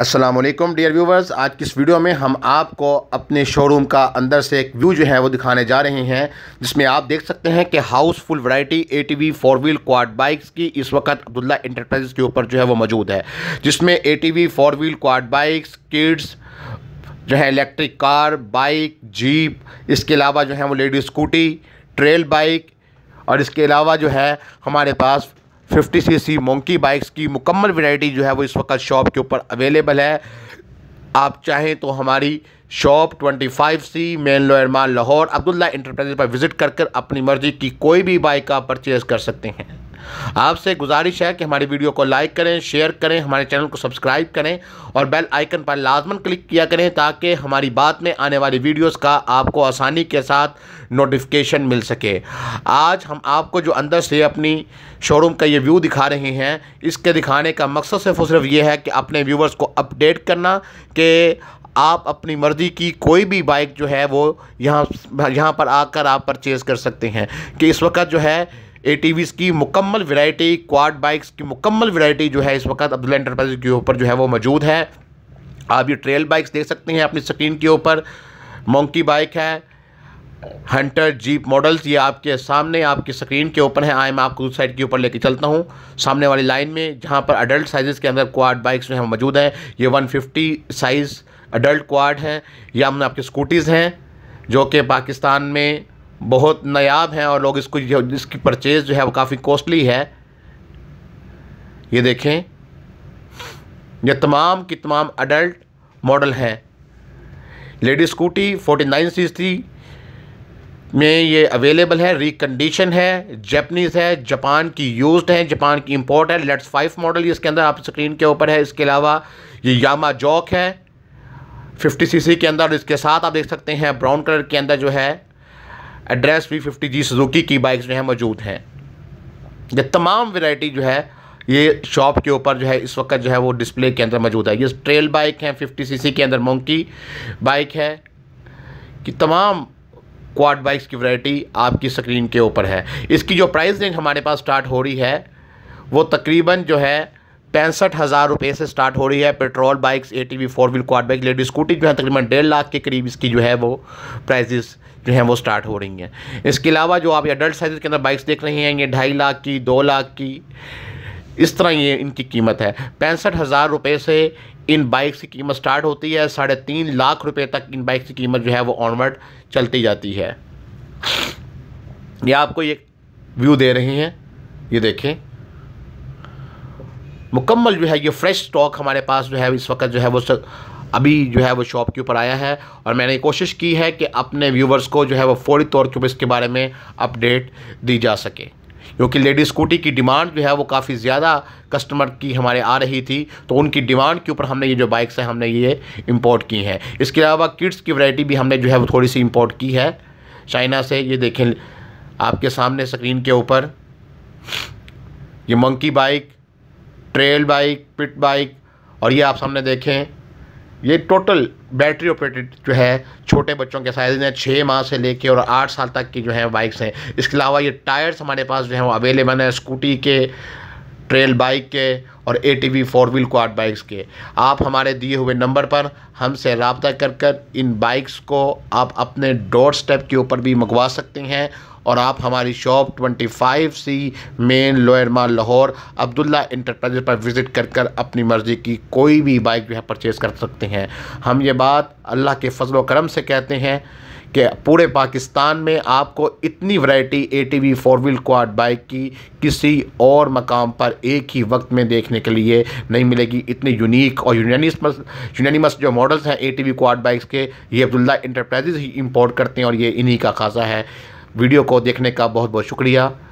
Aslam dear viewers आज की इस वीडियो में हम आपको अपने शोरूम का अंदर से एक व्यू जो है वो दिखाने जा रहे हैं जिसमें आप देख सकते हैं कि housefull variety A T V four wheel quad bikes की इस वक्त अब्दुल्ला इंटरप्राइजेस के ऊपर जो है वो मौजूद है जिसमें A T V four wheel quad bikes kids जो है इलेक्ट्रिक कार बाइक जीप इसके अलावा जो है वो लेडी स्कूटी ट्रेल बाइक और इसके अलावा जो है हमारे पास fifty C C monkey bikes की मुकम्मल वैरायटी जो है वो इस वक्त शॉप के ऊपर अवेलेबल है आप चाहें तो हमारी शॉप 25 सी मेन लोयरमान लाहौर अब्दुल्ला इंटरप्राइज पर विज़िट कर कर अपनी मर्ज़ी की कोई भी बाइक आप परचेज़ कर सकते हैं आपसे गुजारिश है कि हमारी वीडियो को लाइक करें शेयर करें हमारे चैनल को सब्सक्राइब करें और बेल आइकन पर लाजमन क्लिक किया करें ताकि हमारी बात में आने वाली वीडियोस का आपको आसानी के साथ नोटिफिकेशन मिल सके आज हम आपको जो अंदर से अपनी शोरूम का ये व्यू दिखा रहे हैं इसके दिखाने का मकसद सिर्फ और सिर्फ ये है कि अपने व्यूवर्स को अपडेट करना कि आप अपनी मर्ज़ी की कोई भी बाइक जो है वो यहाँ यहाँ पर आकर आप परचेज़ कर सकते हैं कि इस वक्त जो है ए की मुकम्मल वैरायटी क्वाड बाइक्स की मुकम्मल वैरायटी जो है इस वक्त अब्दुल्ला इंटरप्राइज के ऊपर जो है वो मौजूद है आप ये ट्रेल बाइक्स देख सकते हैं अपनी स्क्रीन के ऊपर मोंकी बाइक है हंटर जीप मॉडल्स ये आपके सामने आपकी स्क्रीन के ऊपर है आए मैं आपको उस साइड के ऊपर लेके चलता हूँ सामने वाली लाइन में जहाँ पर अडल्ट साइज़ के अंदर क्वाड बाइक्स जो हैं मौजूद हैं ये 150 साइज़ अडल्ट क्वाड हैं या हमने आपकी स्कूटीज़ हैं जो कि पाकिस्तान में बहुत नायाब हैं और लोग इसको जो इसकी परचेज़ जो है वो काफ़ी कॉस्टली है ये देखें यह तमाम की तमाम अडल्ट मॉडल हैं लेडी स्कूटी फोर्टी नाइन थी में ये अवेलेबल है रिकंडीशन है जैपनीज़ है जापान की यूज्ड है जापान की इम्पोर्ट है लेट्स फाइव मॉडल इसके अंदर आप स्क्रीन के ऊपर है इसके अलावा ये यामा जॉक है 50 सीसी के अंदर इसके साथ आप देख सकते हैं ब्राउन कलर के अंदर जो है एड्रेस भी फिफ्टी जी सुजुकी की बाइक्स जो है मौजूद हैं ये तमाम वेराइटी जो है ये शॉप के ऊपर जो है इस वक्त जो है वो डिस्प्ले के अंदर मौजूद है ये ट्रेल बाइक हैं फिफ्टी सी सी के अंदर मोंकी बाइक है कि तमाम क्वाड बाइक्स की वरायटी आपकी स्क्रीन के ऊपर है इसकी जो प्राइस रेंज हमारे पास स्टार्ट हो रही है वो तकरीबन जो है पैंसठ हज़ार रुपये से स्टार्ट हो रही है petrol bikes A T V four wheel quad bike lady scooty जो है तकरीबन डेढ़ लाख के करीब इसकी जो है वो प्राइजेस जो हैं वो स्टार्ट हो रही हैं इसके अलावा जो आप एडल्ट साइज के अंदर बाइक्स देख रहे हैं ये ढाई लाख की दो लाख की इस तरह ये इनकी कीमत है पैंसठ हज़ार रुपये से इन बाइक्स की कीमत स्टार्ट होती है साढ़े तीन लाख रुपए तक इन बाइक्स की कीमत जो है वो ऑनवर्ड चलती जाती है ये आपको ये व्यू दे रहे हैं ये देखें मुकम्मल जो है ये फ्रेश स्टॉक हमारे पास जो है इस वक्त जो है वो अभी जो है वो शॉप के ऊपर आया है और मैंने कोशिश की है कि अपने व्यूवर्स को जो है वो फौरी तौर के ऊपर इसके बारे में अपडेट दी जा सके क्योंकि लेडी स्कूटी की डिमांड जो है वो काफ़ी ज़्यादा कस्टमर की हमारे आ रही थी तो उनकी डिमांड के ऊपर हमने ये जो बाइक्स हैं हमने ये इम्पोर्ट की हैं इसके अलावा किड्स की वैरायटी भी हमने जो है वो थोड़ी सी इम्पोर्ट की है चाइना से ये देखें आपके सामने स्क्रीन के ऊपर ये monkey bike trail bike pit bike और ये आप सामने देखें ये टोटल बैटरी ऑपरेटेड जो है छोटे बच्चों के साइज हैं छः माह से लेके और आठ साल तक की जो है बाइक्स हैं इसके अलावा ये टायर्स हमारे पास जो है वो अवेलेबल हैं स्कूटी के ट्रेल बाइक के और A T V four wheel quad bikes के आप हमारे दिए हुए नंबर पर हमसे रबता कर कर इन बाइक्स को आप अपने डोर स्टेप के ऊपर भी मंगवा सकते हैं और आप हमारी shop 25 C main lower mall Lahore Abdullah enterprise पर विज़िट कर कर अपनी मर्ज़ी की कोई भी बाइक जो है परचेज़ कर सकते हैं हम ये बात अल्लाह के फजल करम से कहते हैं कि पूरे पाकिस्तान में आपको इतनी variety ATV four wheel quad bike की किसी और मकाम पर एक ही वक्त में देखने के लिए नहीं मिलेगी इतनी यूनिक और यूनानिमस यूनानिमस जो मॉडल्स हैं एटीवी क्वाड बाइक्स के ये अब्दुल्ला इंटरप्राइजेज ही इम्पोर्ट करते हैं और ये इन्हीं का खासा है वीडियो को देखने का बहुत बहुत शुक्रिया